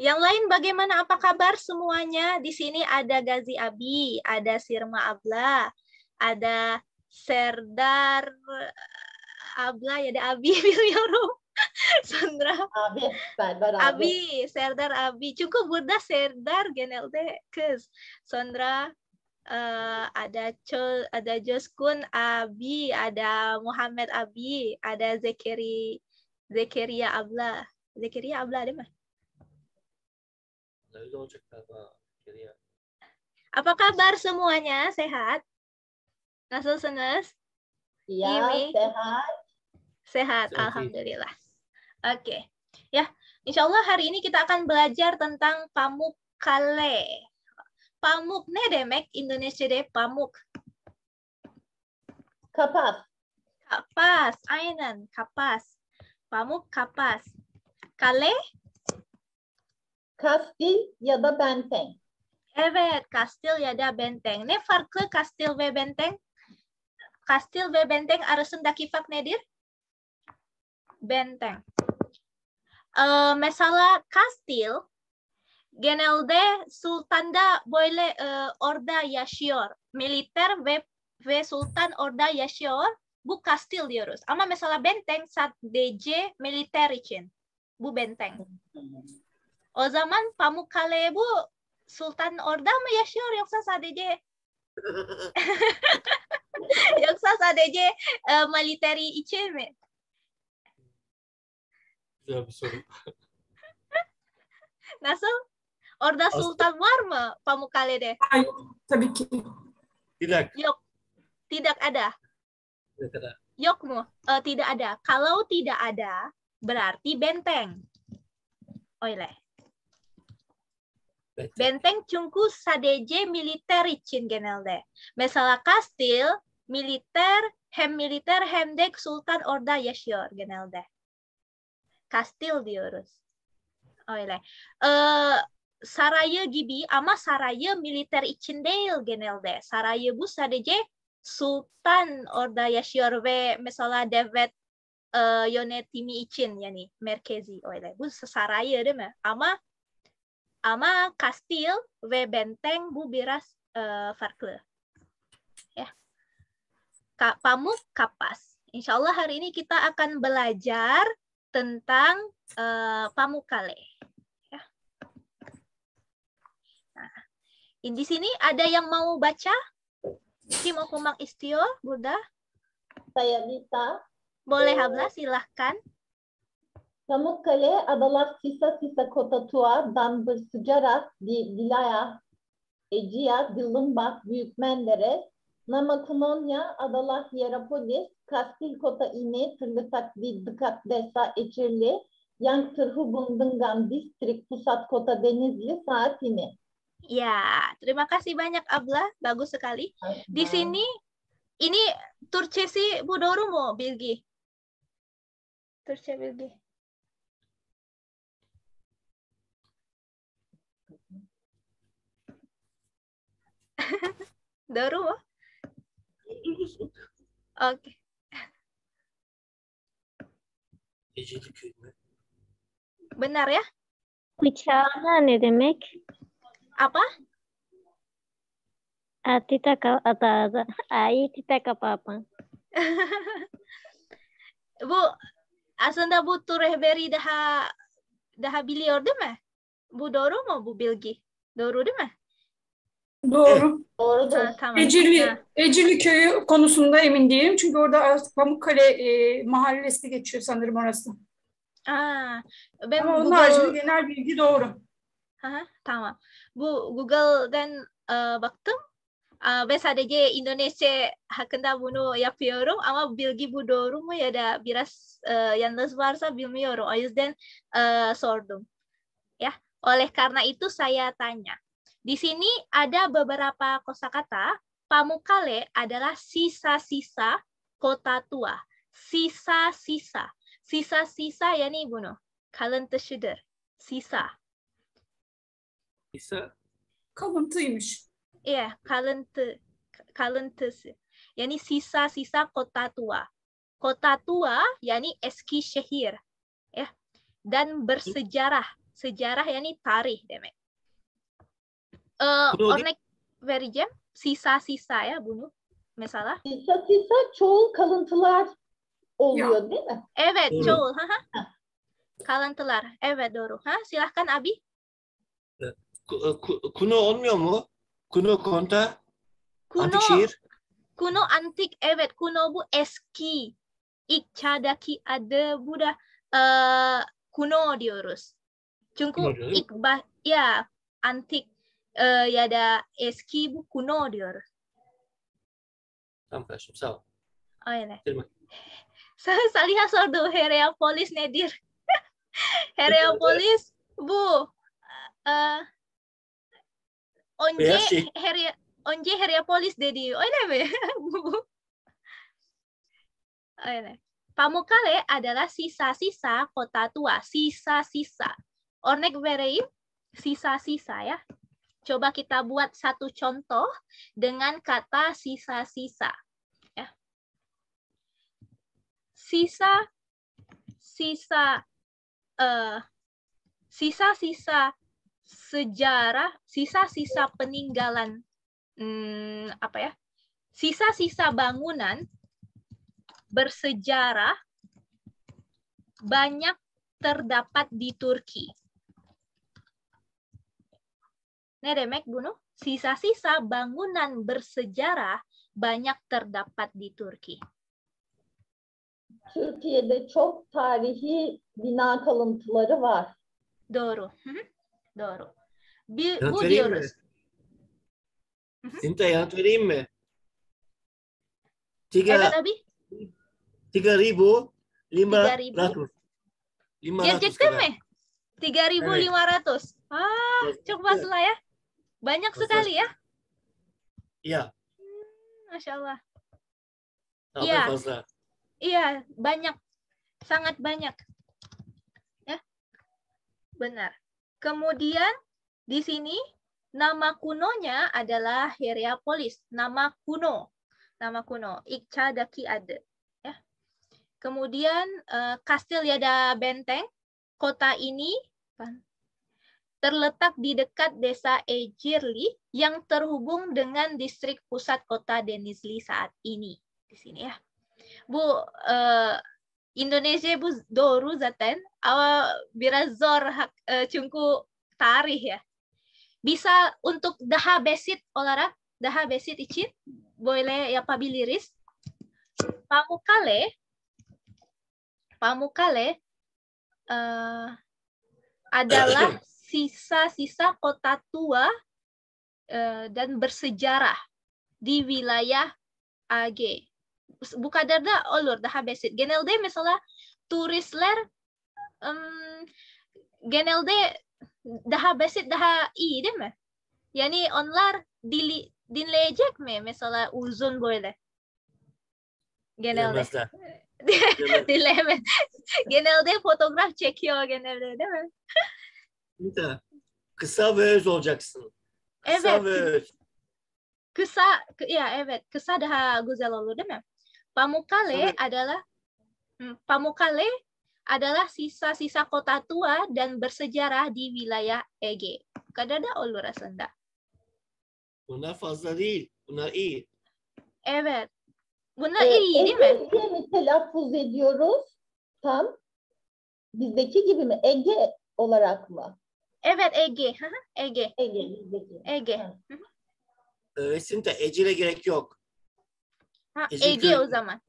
Yang lain bagaimana apa kabar semuanya? Di sini ada Gazi Abi, ada Sirma Abla, ada Serdar Abla ya ada Abi Biliorum. Sandra. Abi, Serdar Abi. Serdar Abi. Cukup Bunda Serdar genelde Kes. Sonra uh, eh, ada Cho, ada Joskun Abi, ada Muhammad Abi, ada Zekeri Zekeria Abla. Zekeria Abla ada mah? Ya. apa kabar semuanya? Sehat? Rasul Senes? Iya, iya sehat. Sehat, Sehat, Alhamdulillah. Oke. Okay. Ya, insya Allah hari ini kita akan belajar tentang pamuk kale. Pamuk ne demek Indonesia de pamuk. Kapas. Kapas, ainan, kapas. Pamuk kapas. Kale Kastil ya da Benteng. Evet, Kastil ya da Benteng. Ne farklı Kastil ve Benteng? Kastil ve Benteng arasındaki fark nedir? Benteng. E, mesela Kastil genelde sultan böyle e, orada yaşıyor. Militer ve ve sultan orada yaşıyor. Bu kastil diyoruz. Ama mesela benteng sadece militer için. Bu benteng. O zaman Pamukkale bu Sultan Orda mı yaşıyor yoksa sadece yoksa sadece e, militeri için mi? Güzel bir soru. Nasıl? Orada Aslında... sultan var mı Pamukkale'de? Hayır, tabii ki. Tidak. Yok. Tidak ada. Tidak ada. Yok mu? E, tidak ada. Kalau tidak ada, berarti benteng. Oleh. Benteng cungku Sadeje Militer icin Genelde. Mesala kastil militer hem militer hem dek sultan orda yashior genelde. Kastil diurus. Oile. Uh, saraya gibi ama saraya militer icin Deil genelde. Saraya bu Sadeje sultan orda yashior ve Devet devlet e, eh, yönetimi için yani merkezi öyle. Bu sesaraya değil mi? Ama ama Kastil, we Benteng, Bu Biras uh, Farkle. Ya. Pamuk kapas. Insyaallah hari ini kita akan belajar tentang uh, eh, pamukale. Ya. Nah, di sini ada yang mau baca? Si mau kumang Istio, Bunda? Saya Dita. Boleh Habla, silahkan. Pamukkale, adalar Sisa, Sisa, kota Kotatua, Dambır, Sıcaras, Dilaya, Ecija, Dilumbak, Büyükmendere, Namakunonya, adalar Hierapolis, Kastilkota, İne, Tırlıtak, Diddikat, Desa, Eçirli, Yang Tırhubun, Dıngam, Distrik, Pusat, Kota, Denizli, saat ini. Ya, terima kasih banyak Abla, bagus sekali. Di sini ini Turcesi Budorumu Bilgi. Türkçe Bilgi. Doru? Oh. oke Gecelik Benar ya? bicara ne demek? Apa? Atita ah, ada ada. tidak tita apa bu asanda bu tureh dah dah dah biliyor değil Bu Doru mau bu bilgi? Doru deh mah Doğru. Doğrudur. Ha, tamam. Ecirli, Ecirli köyü konusunda emin değilim. Çünkü orada artık Pamukkale e, mahallesi geçiyor sanırım orası. Aa, ben Ama onun Google... genel bilgi doğru. Ha, tamam. Bu Google'den e, baktım. E, ben sadece Indonesia hakkında bunu yapıyorum ama bilgi bu doğru mu ya da biraz e, yanlış varsa bilmiyorum. O yüzden e, sordum. Ya, oleh karena itu saya tanya. Di sini ada beberapa kosakata. Pamukale adalah sisa-sisa kota tua. Sisa-sisa. Sisa-sisa ya nih Noh. Kalian taşıdır. Sisa. Sisa. Kalıntıymış. Iya, yeah, kalıntı. Kalıntısı. Yani sisa-sisa kota tua. Kota tua yani eski şehir. Ya. Yeah. Dan bersejarah. Sejarah yani tarikh demek. Eh, uh, örnek vereceğim. Sisa sisa ya bunu mesela. Sisa sisa çoğul kalıntılar oluyor ya. değil mi? Evet doğru. çoğul. Ha, ha. Kalıntılar. Evet doğru. Ha, silahkan abi. E, kuno olmuyor mu? Kuno konta? Kuno, antik şehir? Kuno antik evet. Kuno bu eski. İlk çağdaki adı bu da uh, kuno diyoruz. Çünkü ilk bah ya antik Eh, ya eski oh, ya, bu kuno diyor. Tamam kardeşim sağ ol. Aynen. saliha sordu Herapolis nedir? Herapolis bu uh, once Hera once Herapolis dedi. Öyle mi? bu. Öyle. Oh, ya, Pamukkale adalah sisa-sisa kota tua, sisa-sisa. Ornek vereyim sisa-sisa ya. Coba kita buat satu contoh dengan kata sisa-sisa. Ya. Sisa, sisa, uh, sisa-sisa sejarah, sisa-sisa peninggalan, hmm, apa ya? Sisa-sisa bangunan bersejarah banyak terdapat di Turki. Neremek bunuh, sisa-sisa bangunan bersejarah banyak terdapat di Turki. Türkiye'de çok tarihi bina kalıntıları var. Doğru. Hı -hı. Doğru. Bir, yanıt bu diyoruz. Sinta yanıt vereyim mi? Tiga, evet abi. Tiga ribu lima ratus. Gerçekten mi? Tiga ribu lima ratus. Ah, çok fazla ya. Banyak Betul. sekali ya? Iya. Hmm, Masya Allah. Iya. Iya, banyak. Sangat banyak. Ya. Benar. Kemudian di sini nama kunonya adalah Heriapolis, nama kuno. Nama kuno, Ikcha Daki Ya. Kemudian uh, eh, Kastil Yada Benteng, kota ini terletak di dekat desa Ejirli yang terhubung dengan distrik pusat kota Denizli saat ini. Di sini ya. Bu, uh, Indonesia bu doru zaten awa birazor hak uh, cungku tarikh ya. Bisa untuk daha besit olarak, daha besit icin, boleh ya pabiliris. Pamukale, pamukale uh, adalah sisa-sisa kota tua eh, dan bersejarah di wilayah AG. darda olur oh, daha basit. Genelde turis turisler um, genelde dah habisit dah i deh mah Yani onlar dili, lejek me misalnya uzun böyle? Genelde. dilemen genelde cekio genel genelde deh mi? Nita, kısa ve öz olacaksın. Kısa evet. ve öz. Kısa, ya evet. Kısa daha güzel olur değil mi? Pamukkale evet. adalah hmm, Pamukkale adalah sisa-sisa kota tua dan bersejarah di wilayah Ege. Kadada olur aslında. Bunlar fazla değil. Bunlar iyi. Evet. Bunlar ee, iyi değil mi? Ege mi telaffuz ediyoruz? Tam bizdeki gibi mi? Ege olarak mı? Evet Ege. Ege. Ege. Ege. Ege. -hı. Öyle Sinta gerek yok. Ha, Ege, Ege o zaman.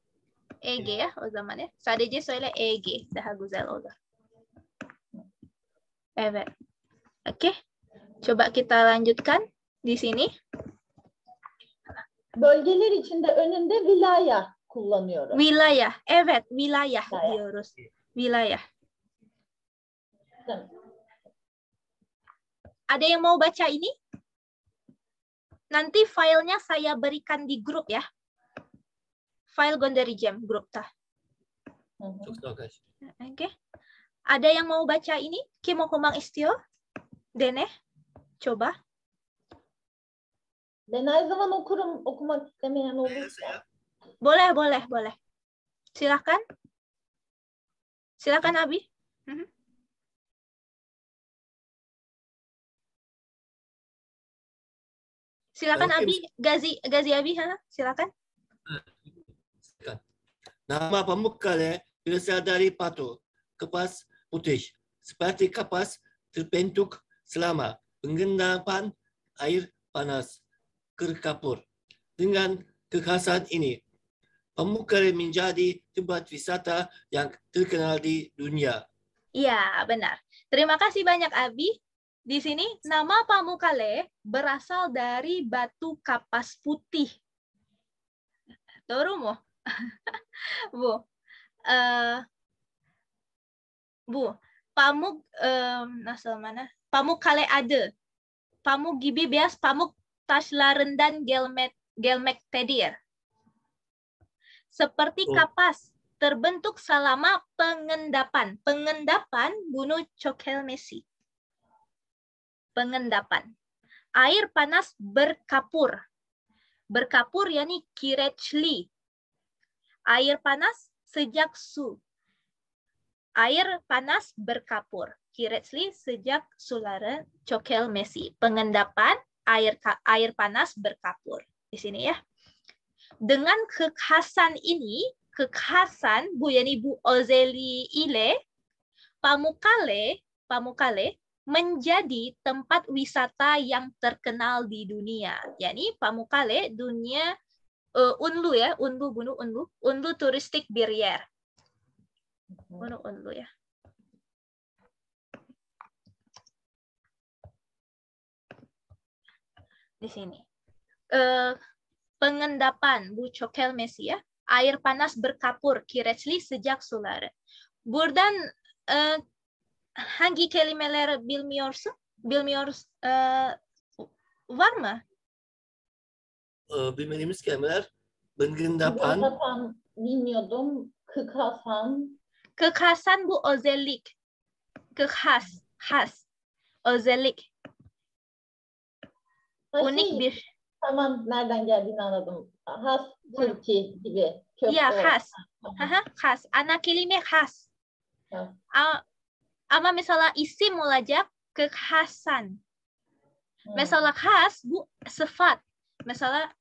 Ege ya o zaman ya. Sadece söyle Ege daha güzel olur. Evet. Oke. Okay. Coba kita lanjutkan di sini. Bölgeler içinde önünde vilaya kullanıyoruz. Vilaya. Evet, wilayah, wilayah. diyoruz. Wilayah. Tamam. Ada yang mau baca ini? Nanti filenya saya berikan di grup ya. File Gondari Jam grup tah. Oke. Okay. Ada yang mau baca ini? Kimo Kumang Istio? Dene? Coba. zaman Boleh, boleh, boleh. Silahkan. Silahkan Abi. Mm -hmm. Silakan okay. Abi, Gazi, Gazi Abi, ha? silakan. Nama pemukalnya berasal dari patu kapas putih. Seperti kapas terbentuk selama pengendapan air panas ke kapur. Dengan kekhasan ini, Pamukkale menjadi tempat wisata yang terkenal di dunia. Iya, benar. Terima kasih banyak Abi. Di sini nama pamukale berasal dari batu kapas putih. mo? Bu. Uh, Bu, pamuk um, asal mana? Pamukale ada. Pamuk gibi bias pamuk tasla rendan gelmet gelmek tedir. Seperti kapas terbentuk selama pengendapan. Pengendapan bunuh cokel Messi pengendapan. Air panas berkapur. Berkapur yakni kirechli Air panas sejak su. Air panas berkapur. kirechli sejak sulare cokel mesi. Pengendapan air air panas berkapur. Di sini ya. Dengan kekhasan ini, kekhasan Bu Yani Bu Ozeli Ile, Pamukale, Pamukale menjadi tempat wisata yang terkenal di dunia. Yani Pamukkale dunia uh, Unlu ya, Unlu Gunung Unlu, Unlu Touristic Barrier. Mhm. Gunung Unlu ya. Di sini. Uh, pengendapan Bu Cokel Messi ya. Air panas berkapur Kirechli sejak Sulare. burdan uh, eh, hangi kelimeleri bilmiyorsun? Bilmiyoruz. E, var mı? E, bilmediğimiz kelimeler Bıngındapan. Bıngındapan bilmiyordum. Kıkasan. Kıkasan bu özellik. Kıkas. Has. Özellik. Ha, Unik bir. Tamam nereden geldiğini anladım. Has Türkiye gibi. Köfte. Ya has. Aha, has. Ana kelime has. has. Ama misalnya isi mulajak kekhasan. Hmm. Misalnya khas bu sifat. Misalnya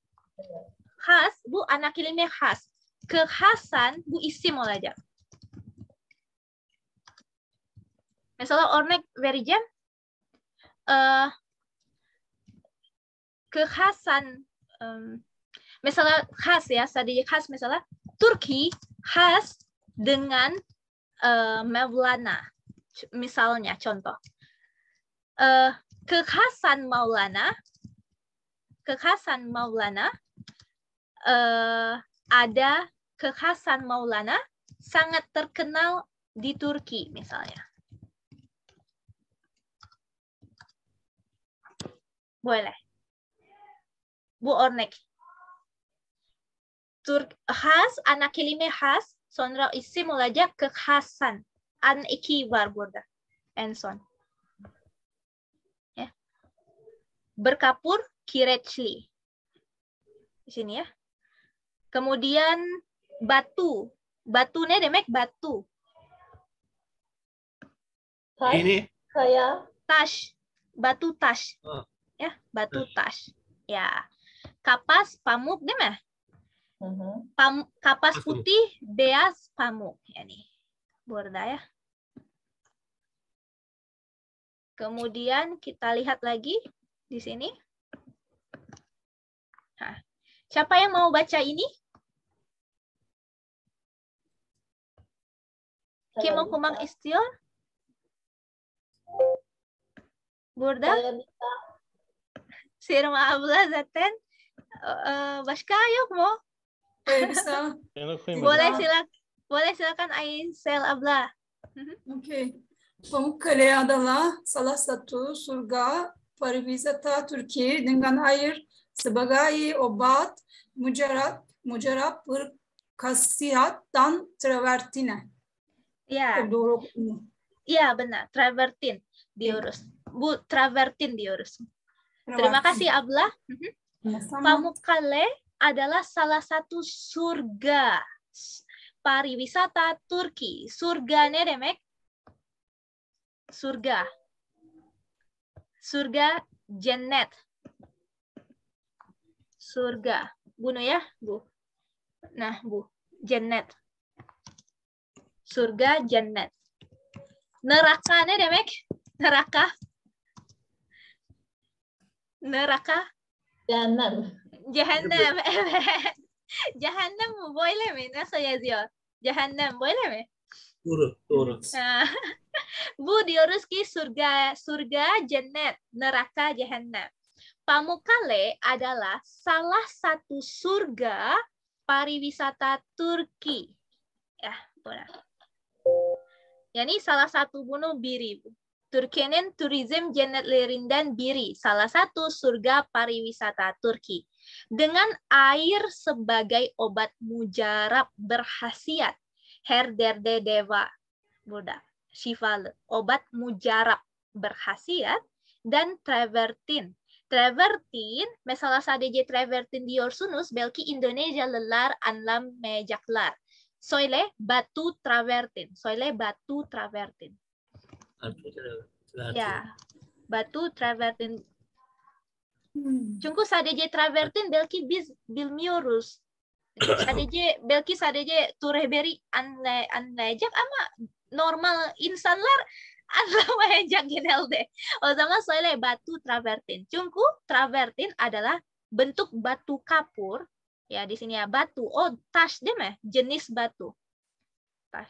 khas bu anak ilimnya khas. Kekhasan bu isi mulajak. Misalnya ornek very jam, eh, kekhasan um, misalnya khas ya tadi khas misalnya Turki khas dengan uh, Mevlana Misalnya contoh uh, kekhasan Maulana, kekhasan Maulana uh, ada kekhasan Maulana sangat terkenal di Turki misalnya. Boleh. Bu Ornek Turk has anak kelime has sonra isi mulajak kekhasan an iki var burada. En son. Ya. Berkapur kireçli. Di sini ya. Kemudian batu. Batu ne demek batu. Tash. Ini saya tash. Batu tas, Oh. Ya, batu tash. Ya. Kapas pamuk Uh mm-hmm. -huh. Pam, kapas putih, beas pamuk. Ya nih. Borda ya. Kemudian kita lihat lagi di sini. Nah, siapa yang mau baca ini? Kimo Kumang Istior? Burda? Sirma abla zaten. Eh, eh, Baska, yuk mau? Boleh silakan. Boleh silakan Ainsel abla. Mhm. Oke. Okay. Pamukkale Adala, satu Surga, Parivizata, dengan air sebagai Obat, mujarab mujarab Kasihat, dan Travertine. Ya. Ya benar, Travertin diurus. Bu Travertin diurus. Travertin. Terima kasih Abla. Mhm. Pamukkale adalah salah satu surga pariwisata Turki. Surga ne demek? surga. Surga Janet. Surga. Bunuh ya, Bu. Nah, Bu. Janet. Surga Janet. Neraka ne demek? Neraka. Neraka. Jahannam. Jahannam. Jahannam boleh mi? Böyle mi? Nasıl yazıyor? boleh böyle mi? Doğru, doğru. Bu Dioruski surga surga Jenet, neraka Jahannam. Pamukkale adalah salah satu surga pariwisata Turki. Ya, boleh. Yani salah satu bunu biri. Türkiye'nin turizm cennetlerinden biri, salah satu surga pariwisata Turki. Dengan air sebagai obat mujarab berhasiat, Herderde Deva, Budak shifa obat mujarab berkhasiat dan travertin. Travertin, misalnya sadeje travertin diorsunus, belki Indonesia lelar anlam mejaklar. Soile batu travertin. Soile batu travertin. Ya, batu travertin. Hmm. Cungku sadeje travertin belki bis bilmiurus. Sadeje belki sadeje tureberi anle anlejak ama normal insan lar insanlar yang gelelde. O oh, zaman soile batu travertin. cungku travertin adalah bentuk batu kapur. Ya di sini ya batu. Oh tas deh meh, Jenis batu. tas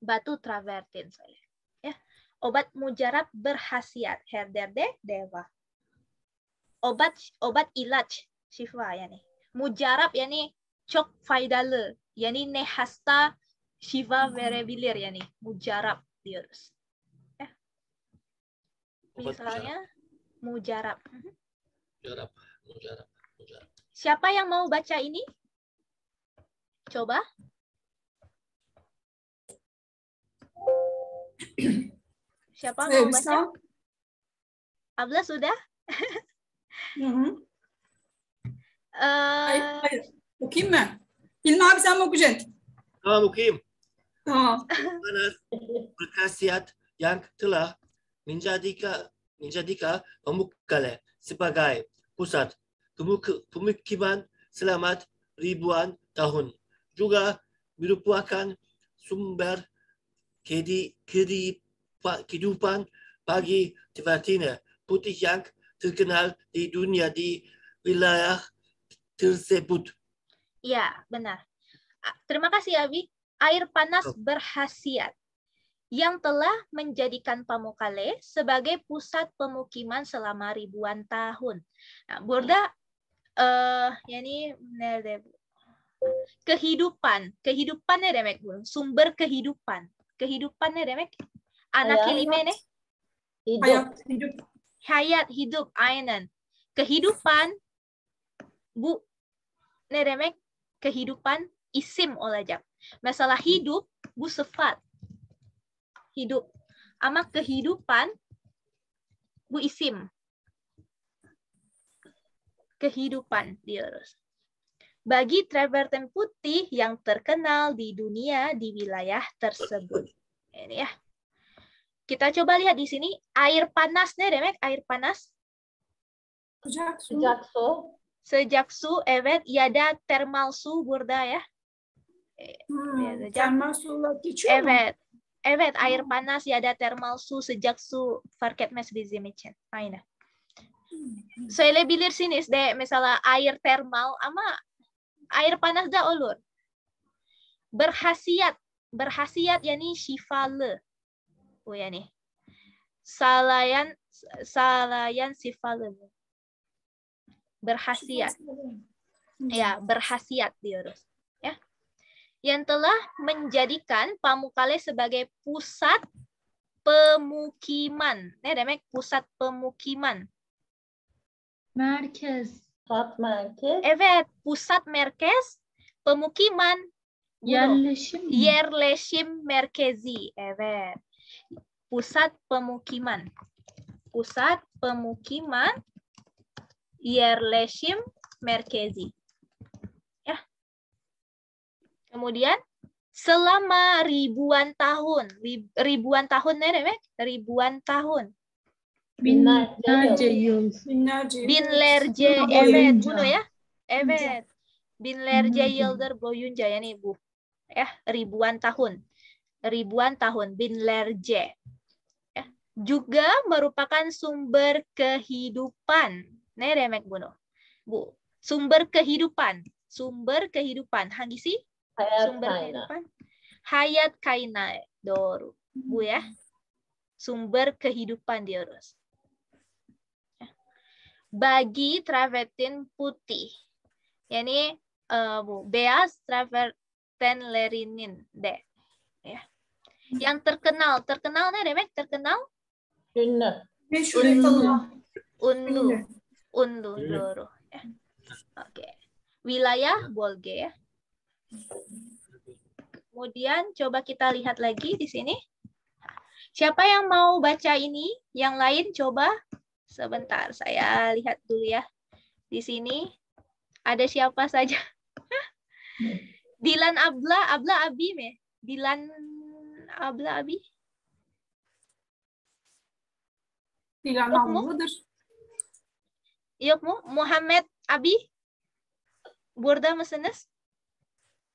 Batu travertin soile. Ya. Obat mujarab berhasiat. herder Herderde dewa Obat obat ilaj shiva ya nih Mujarab ya nih cok faidale. Yani nehasta Shiva Verebilir ya nih, mujarab virus. Eh. Misalnya mujarab. Mhm. Mujarab, mujarab, mujarab. Siapa yang mau baca ini? Coba. Siapa Saya eh, mau bisa. baca? Abla sudah? mm -hmm. uh... Eh, hayır, hayır. Mukim mi? İlmi abi sen ah, mi okuyacaksın? Tamam panas berkhasiat yang telah menjadikan menjadikan Pamukkale sebagai pusat pemukiman selamat ribuan tahun. Juga merupakan sumber kehidupan bagi Tibetina putih yang terkenal di dunia di wilayah tersebut. Ya, benar. Terima kasih, Abi air panas berhasiat yang telah menjadikan Pamukkale sebagai pusat pemukiman selama ribuan tahun. Nah, Burda eh uh, yani kehidupan, kehidupannya demek bu, sumber kehidupan, kehidupannya demek anak kelima nih hidup hidup hayat hidup ainan kehidupan bu ne remek, kehidupan isim olajak Masalah hidup, busefat. Hidup. Ama kehidupan, bu isim. Kehidupan, diurus. Bagi traverten putih yang terkenal di dunia di wilayah tersebut. Ini ya. Kita coba lihat di sini air panasnya, Demek, air panas. sejak sejak su event evet, ada termal su burda ya. Hmm, su Evet. Evet, air panas ya ada thermal su, sejak su fark etmez bizim So ele bilir sinis deh, misalnya air thermal ama air panas dah olur. Berhasiat, berhasiat yani shifale, oh ya nih, Salayan salayan shifale Berhasiat. Hmm. Ya, berhasiat diurus yang telah menjadikan Pamukkale sebagai pusat pemukiman. ada eh, demek pusat pemukiman. Merkes. Pusat merkes. Evet, eh, pusat merkes pemukiman. Yerleşim. Yerleşim merkezi. Evet. Eh, pusat pemukiman. Pusat pemukiman yerleşim merkezi. Kemudian selama ribuan tahun, ribuan tahun nih Ribuan tahun. Bin Lerje Binlerce evet bunu ya. Evet. Binlerce yıldır ya nih, bu ya ribuan tahun. Ribuan tahun Lerje. Ya. Juga merupakan sumber kehidupan. Ne demek bunu? Bu, sumber kehidupan. Sumber kehidupan. Hangisi Hayat sumber kehidupan. Hayat kaina Doru Bu ya. Hmm. Sumber kehidupan diurus. Ya. Bagi travertin putih. Yani uh, eh, bu, beas travertin lerinin de. Ya. Hmm. Yang terkenal, terkenalnya ne demek? Terkenal? unlu Unlu. Unlu, Oke. Wilayah Bolge ya Kemudian coba kita lihat lagi di sini. Siapa yang mau baca ini? Yang lain coba sebentar saya lihat dulu ya. Di sini ada siapa saja? Dilan Abla, Abla Abi me. Dilan Abla Abi. Dilan Muhammad Yuk, Muhammad Abi. Burda Mesenes.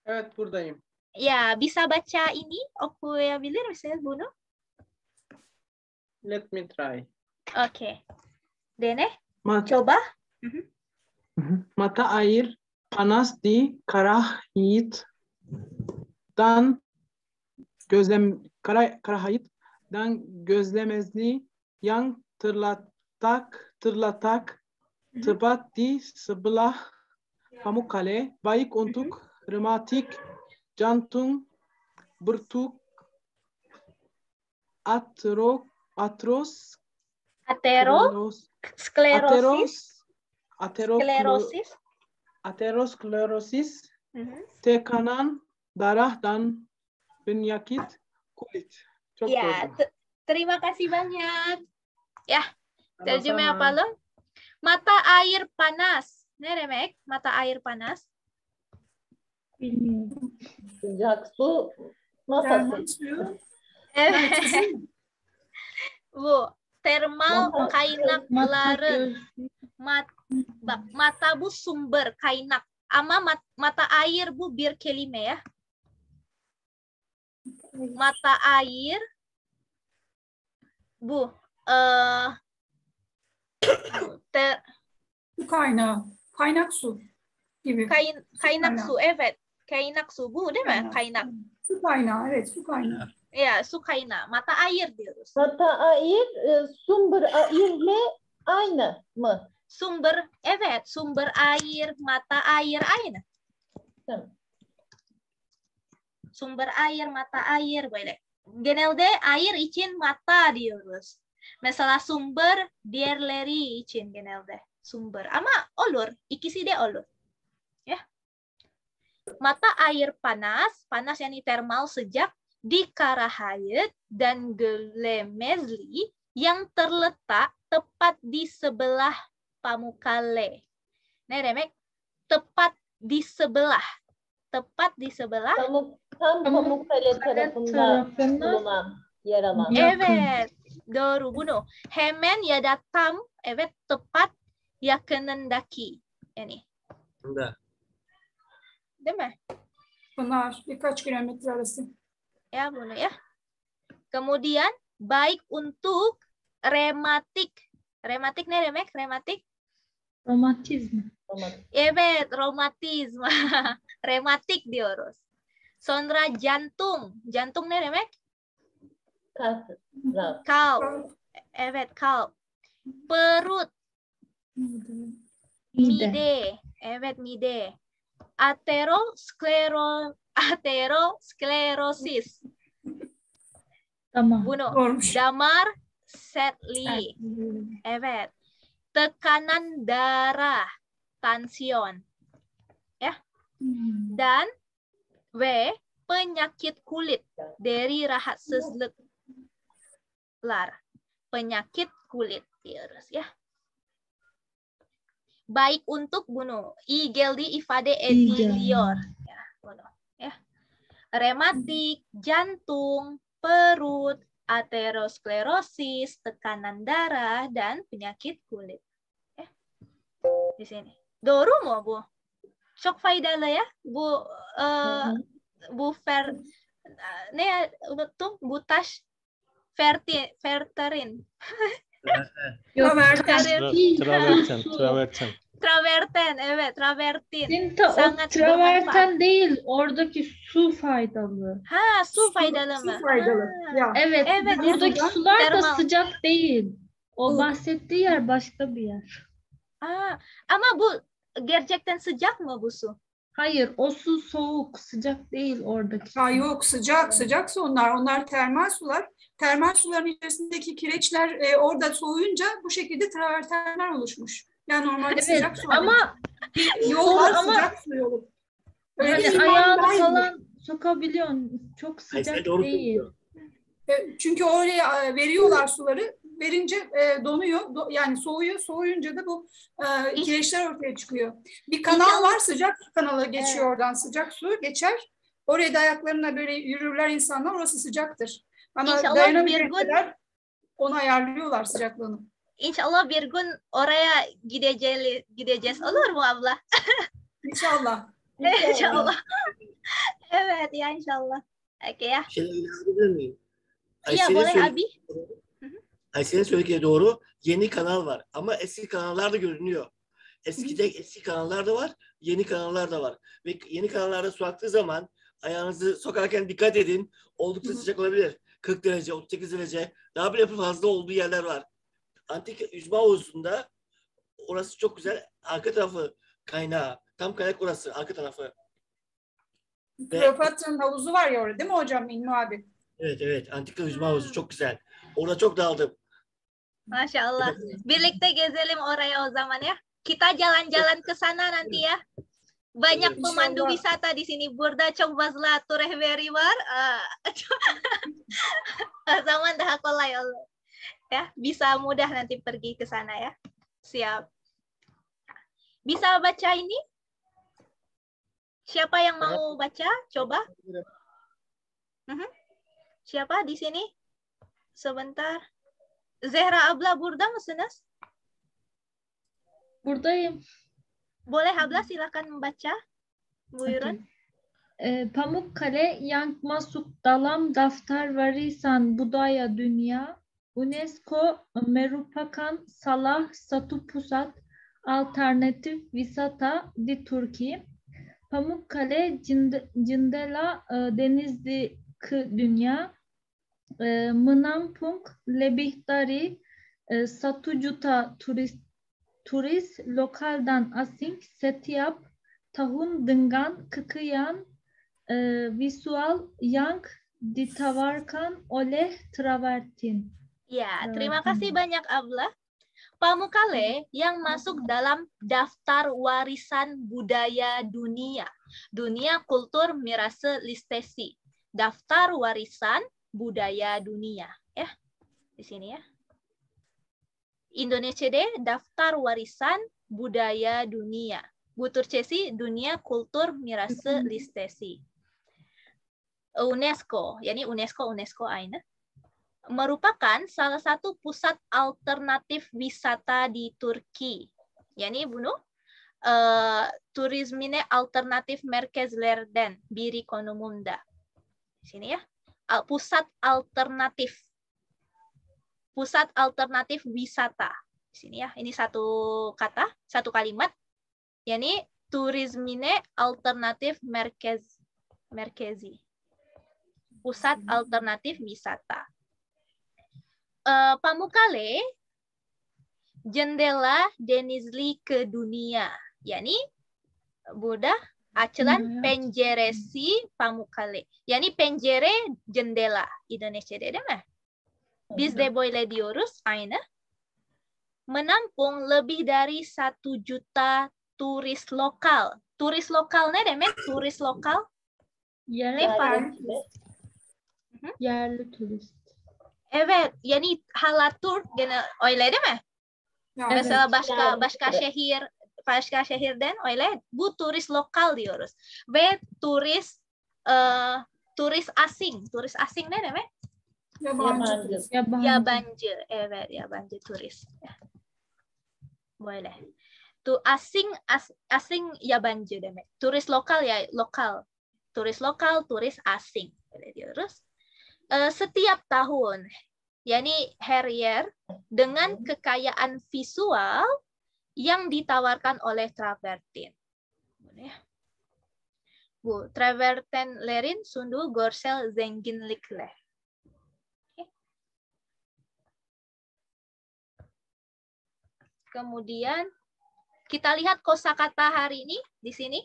Evet buradayım. Ya bisa baca ini okuyabilir misiniz bunu? Let me try. Okay. Dene. Mata, Coba. Hı -hı. Mata air panas di Karahit dan gözlem Kara, Karahit dan gözlemezli yan tırlatak tırlatak tıbat di sebelah pamukale. Bayık untuk rematik, jantung, bertuk, atro, atros, atero, sklerosis, ateros, sklerosis, aterosklerosis, uh mhm. -huh. tekanan, darah, dan penyakit kulit. ya, terima kasih banyak. Ya, terjemah apa lo? Mata air panas. nih demek mata air panas? Bilmiyorum. Sıcak su nasıl? Evet. Bu termal kaynakları mat, bak mata bu sumber kaynak ama mat, mata air bu bir kelime ya mata air bu uh, ter su kaynak su gibi Kayn, kaynak, kaynak su evet Kainak subuh değil mah kainak. Sukaina, Su kaynağı evet Ya su Mata air diyoruz. Mata air, e, sumber air ayırla aina mı? Sumber, evet sumber air, mata air aina. Sumber air, mata air böyle. Genelde air için mata diurus. Masalah sumber diğerleri için genelde sumber. Ama olur, ikisi de olur mata air panas, panas yang termal sejak di Karahayet dan Gelemezli yang terletak tepat di sebelah Pamukkale. Nah, Remek, tepat di sebelah. Tepat di sebelah. Pamuk, tam Pamukkale tarafından Evet, doğru bunu. Hemen ya da tam, evet tepat ya kenendaki, Yani. Yakında değil mi? Bunlar birkaç kilometre arası. Ya bunu ya. Kemudian baik untuk rematik. Rematik ne demek? Rematik? Romatizma. Ya evet, romatizma. rematik diyoruz. Sonra jantung. Jantung ne demek? Kalp. Evet, kalp. Perut. Mide. mide. Evet, mide. Aterosklero aterosklerosis. Bunuh. Damar setli, Evet. Tekanan darah, tansion. Ya. Hmm. Dan W penyakit kulit dari rahat lar. Penyakit kulit virus ya baik untuk bunuh. Igeldi ifade etilior. Ya, bunuh. Ya. Rematik, jantung, perut, aterosklerosis, tekanan darah, dan penyakit kulit. Ya. Di sini. Doru mau, Bu? Shock faida ya, Bu, uh, Bu Fer, eh, ne, untuk Bu Tash, Verterin. Traverten. Traverten. Traverten. Traverten evet travertin. Sinta, Sanat traverten değil oradaki su faydalı. Ha su, su faydalı mı? Su faydalı. Ya. Evet, evet buradaki sular, sular da termal. sıcak değil. O bahsettiği yer başka bir yer. Aa, ama bu gerçekten sıcak mı bu su? Hayır o su soğuk sıcak değil oradaki. Ha, yok sıcak sıcak su onlar onlar termal sular. Termal suların içerisindeki kireçler e, orada soğuyunca bu şekilde travertenler oluşmuş. Yani normalde evet, sıcak su. Ama yollar ama, sıcak su yolu. Öyle yani ayağını falan sokabiliyorsun. Çok sıcak Hayır, değil. E, çünkü oraya e, veriyorlar suları verince e, donuyor. Do, yani soğuyor. Soğuyunca da bu e, kireçler ortaya çıkıyor. Bir kanal var sıcak kanala geçiyor evet. oradan. Sıcak su geçer. Oraya da ayaklarına böyle yürürler insanlar. Orası sıcaktır. Ama İnşallah Onu ayarlıyorlar sıcaklığını. İnşallah bir gün oraya gideceğiz, gideceğiz olur mu abla? İnşallah. İnşallah. inşallah. evet ya inşallah. Peki ya. Şey, miyim? Ay, ya boleh abi yani senin söylediğine doğru yeni kanal var. Ama eski kanallar da görünüyor. Eskide eski kanallar da var, yeni kanallar da var. Ve yeni kanallarda su aktığı zaman ayağınızı sokarken dikkat edin. Oldukça Hı-hı. sıcak olabilir. 40 derece, 38 derece. Daha bile fazla olduğu yerler var. Antik yüzme havuzunda orası çok güzel. Arka tarafı kaynağı. Tam kaynak orası. Arka tarafı. Kleopatra'nın havuzu var ya orada değil mi hocam İlmi abi? Evet evet. Antika yüzme havuzu çok güzel. Orada çok daldım. Masya Allah. Iya, iya. teh gezelim oraya zaman ya. Kita jalan-jalan ke sana nanti ya. Banyak iya, pemandu wisata di sini. Burda Chowbazla Tureh Veriwar. Eh, zaman dah ya Allah. Ya, bisa mudah nanti pergi ke sana ya. Siap. Bisa baca ini? Siapa yang mau baca? Coba. Mhm. Siapa di sini? Sebentar. Zehra abla burada mısınız? Buradayım. Boleh abla silakan membaca. Buyurun. E, Pamukkale, Yang Masuk, Dalam, Daftar, Varisan, Budaya, Dünya, UNESCO, Merupakan, Salah, Satu Pusat, Alternatif, Visata, Di Turki, Pamukkale, Cind Cindela, e, Denizli, Kı Dünya, lebih menampung dari e, satu juta turis turis dan asing setiap tahun dengan kekayaan e, visual yang ditawarkan oleh travertin. Ya, terima hmm. kasih banyak Abla. Pamukkale iya. yang masuk dalam daftar warisan budaya dunia, dunia kultur mirase listesi, daftar warisan budaya dunia ya di sini ya Indonesia deh daftar warisan budaya dunia butur cesi dunia kultur mirase mm-hmm. listesi UNESCO ini UNESCO UNESCO aina merupakan salah satu pusat alternatif wisata di Turki yakni bunu uh, turismine alternatif merkezlerden biri konumunda sini ya pusat alternatif. Pusat alternatif wisata. Di sini ya, ini satu kata, satu kalimat. yakni turismine Alternatif Merkez Merkezi. Pusat hmm. alternatif wisata. Uh, Pamukale jendela Denizli ke dunia. yakni Buddha Açılan iya, iya. penjeresi Pamukkale. Yani penjere jendela Indonesia deh mah, bis de diurus, diurus aina Menampung lebih dari satu juta turis lokal. Turis lokal deh mah, Turis lokal? Yerli turist. Ya, turis, Evet, yani halatur, Türk gene öyle deh mah. No, baska baska syahir başka şehirden öyle bu turis lokal diyoruz. Ve turis uh, turis asing. turis asing ne demek? Yabancı. Ya, yabancı. Yabancı. Evet, eh, yabancı turis. Ya. Boleh. Tu asing as, asing yabancı demek. Turis lokal ya lokal. Turis lokal, turis asing. Boleh diurus. Uh, setiap tahun, yakni Harrier dengan hmm. kekayaan visual yang ditawarkan oleh travertin. Ya? Bu, travertin lerin sundu gorsel zengin likle. Kemudian kita lihat kosakata hari ini di sini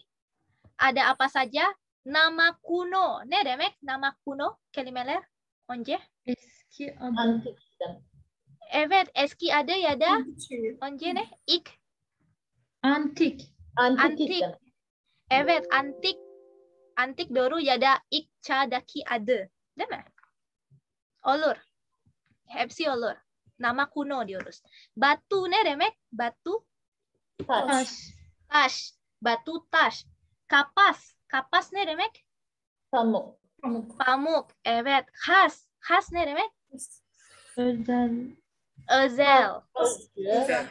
ada apa saja? Nama kuno. Ne demek nama kuno kelimeler onje? Eski ada. Evet, eski ada ya da onje ne? Ik Antik. Antik. antik. Evet, antik. Antik doğru ya da ilk çağdaki adı. Değil mi? Olur. Hepsi olur. Nama kuno diyoruz. Batu ne demek? Batu? Taş. Taş. Batu taş. Kapas. Kapas ne demek? Pamuk. Pamuk. Pamuk. Evet. Khas. Khas ne demek? Özel. Özel. Özel.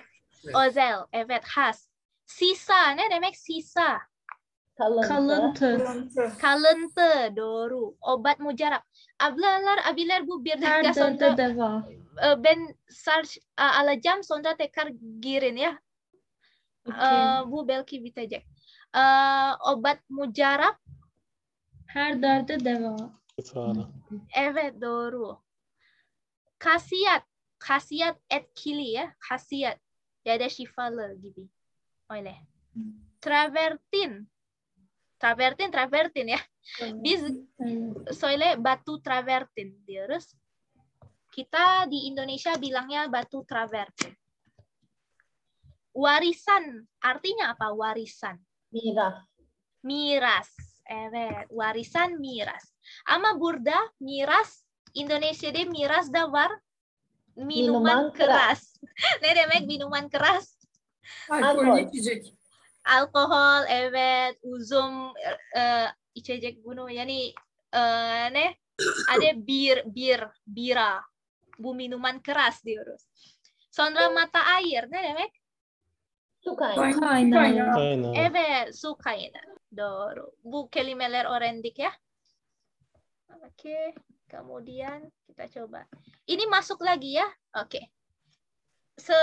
Özel. Evet. Khas. Sisa. Ne demek sisa? Kalıntı. Kalıntı. doru Obat mujarab. Ablalar, abiler bu bir dakika sonra eh, ben sarj alacağım sonra tekrar girin ya. Okay. Eh, bu belki bitecek. Eh, obat mujarab. Her derde deva. Evet doğru. Kasiyat. Kasiyat etkili ya. Kasiyat. Ya da şifalı gibi. Oile. Hmm. Travertin. Travertin, travertin ya. Bis hmm. soile batu travertin. Terus kita di Indonesia bilangnya batu travertin. Warisan artinya apa? Warisan. Miras. Miras. Evet, warisan miras. Ama burda miras Indonesia de miras da war minuman, minuman keras. keras. ne minuman keras? Alkol içecek. Alkohol, evet, uzum, e, içecek bunu. Yani e, ne? Ada bir, bir, bira. Bu minuman keras diyoruz. Sonra mata air ne demek? Su kaynağı. Evet, su kaynağı. Doğru. Bu kelimeler orendik ya. Oke, kemudian kita coba. Ini masuk lagi ya. Oke se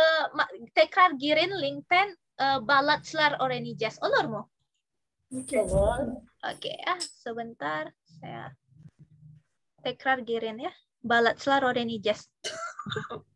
tekrar girin lingten uh, eh, balatslar jazz olor mu? Oke. Okay. Oke okay, ah sebentar saya tekrar girin ya. balat selar ini jazz.